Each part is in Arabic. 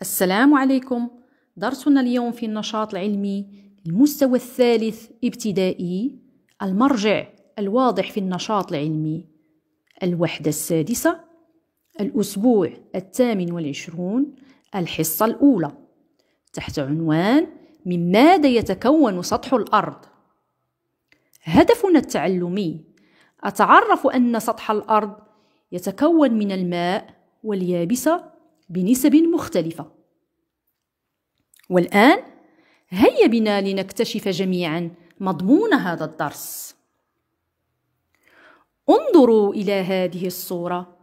السلام عليكم درسنا اليوم في النشاط العلمي المستوى الثالث ابتدائي المرجع الواضح في النشاط العلمي الوحدة السادسة الأسبوع الثامن والعشرون الحصة الأولى تحت عنوان من ماذا يتكون سطح الأرض؟ هدفنا التعلمي أتعرف أن سطح الأرض يتكون من الماء واليابسة بنسب مختلفة والآن هيا بنا لنكتشف جميعا مضمون هذا الدرس انظروا إلى هذه الصورة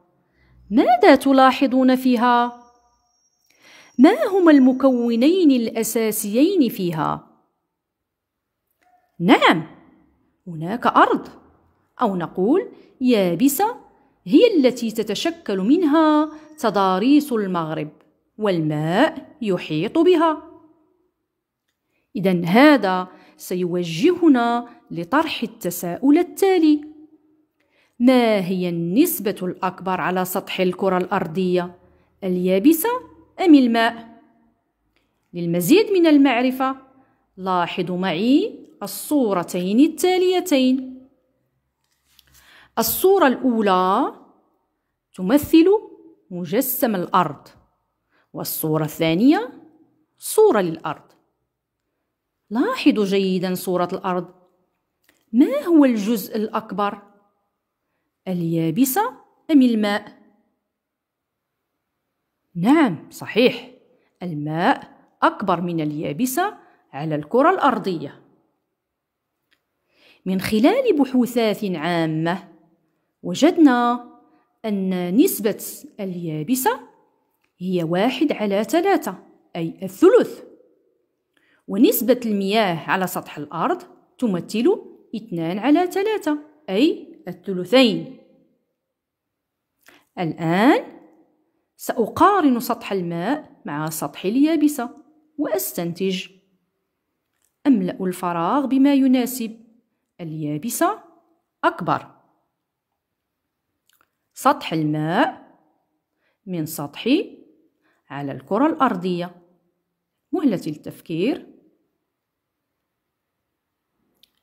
ماذا تلاحظون فيها؟ ما هما المكونين الأساسيين فيها؟ نعم هناك أرض أو نقول يابسة هي التي تتشكل منها تضاريس المغرب والماء يحيط بها إذا هذا سيوجهنا لطرح التساؤل التالي: ما هي النسبة الأكبر على سطح الكرة الأرضية؟ اليابسة أم الماء؟ للمزيد من المعرفة لاحظوا معي الصورتين التاليتين الصورة الأولى تمثل مجسم الأرض والصورة الثانية صورة للأرض لاحظوا جيدا صورة الأرض ما هو الجزء الأكبر؟ اليابسة أم الماء؟ نعم صحيح الماء أكبر من اليابسة على الكرة الأرضية من خلال بحوثات عامة وجدنا أن نسبة اليابسة هي واحد على ثلاثة أي الثلث ونسبة المياه على سطح الأرض تمثل 2 على 3 أي الثلثين الآن سأقارن سطح الماء مع سطح اليابسة وأستنتج أملأ الفراغ بما يناسب اليابسة أكبر سطح الماء من سطحي على الكرة الأرضية مهلة التفكير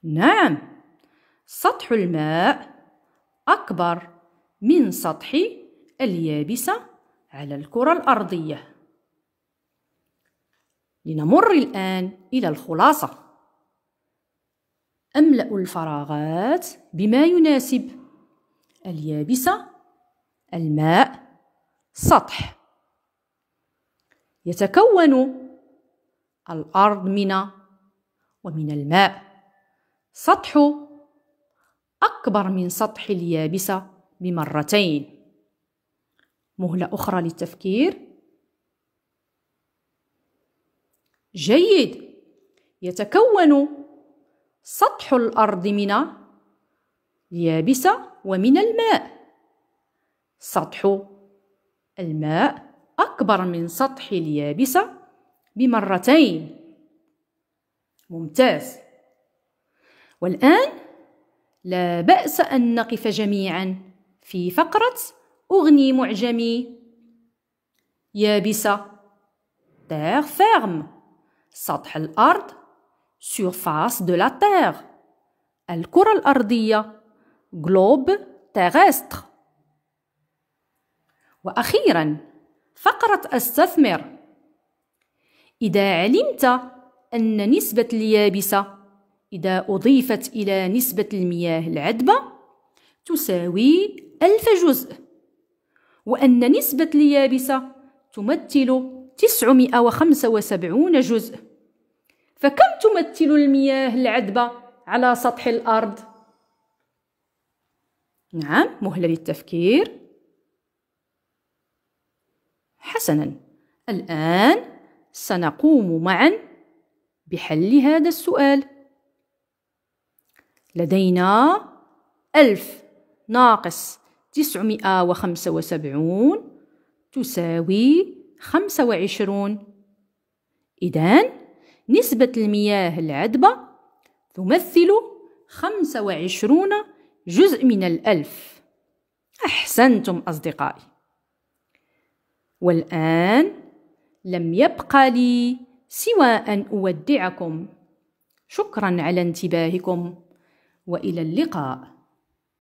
نعم سطح الماء أكبر من سطح اليابسة على الكرة الأرضية لنمر الآن إلى الخلاصة أملأ الفراغات بما يناسب اليابسة الماء سطح يتكون الأرض من ومن الماء سطح أكبر من سطح اليابسة بمرتين مهلة أخرى للتفكير جيد يتكون سطح الأرض من اليابسة ومن الماء سطح الماء أكبر من سطح اليابسة بمرتين ممتاز والآن لا بأس أن نقف جميعا في فقرة أغني معجمي يابسة تير فيرم سطح الأرض سيرفاس دو لا تير الكرة الأرضية غلوب terrestre وأخيرا فقرة استثمر إذا علمت أن نسبة اليابسة إذا أضيفت إلى نسبة المياه العذبة تساوي ألف جزء وأن نسبة اليابسة تمثل 975 جزء فكم تمثل المياه العذبة على سطح الأرض؟ نعم مهلة للتفكير حسنا الآن سنقوم معا بحل هذا السؤال لدينا ألف ناقص تسعمائة وخمسة وسبعون تساوي خمسة وعشرون إذن نسبة المياه العذبة تمثل خمسة وعشرون جزء من الألف أحسنتم أصدقائي والآن لم يبقى لي سوى أن أودعكم شكرا على انتباهكم والى اللقاء